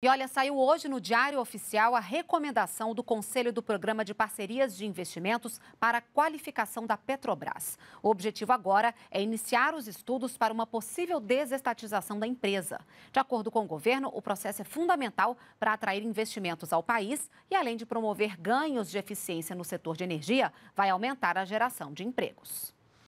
E olha, saiu hoje no Diário Oficial a recomendação do Conselho do Programa de Parcerias de Investimentos para a qualificação da Petrobras. O objetivo agora é iniciar os estudos para uma possível desestatização da empresa. De acordo com o governo, o processo é fundamental para atrair investimentos ao país e, além de promover ganhos de eficiência no setor de energia, vai aumentar a geração de empregos.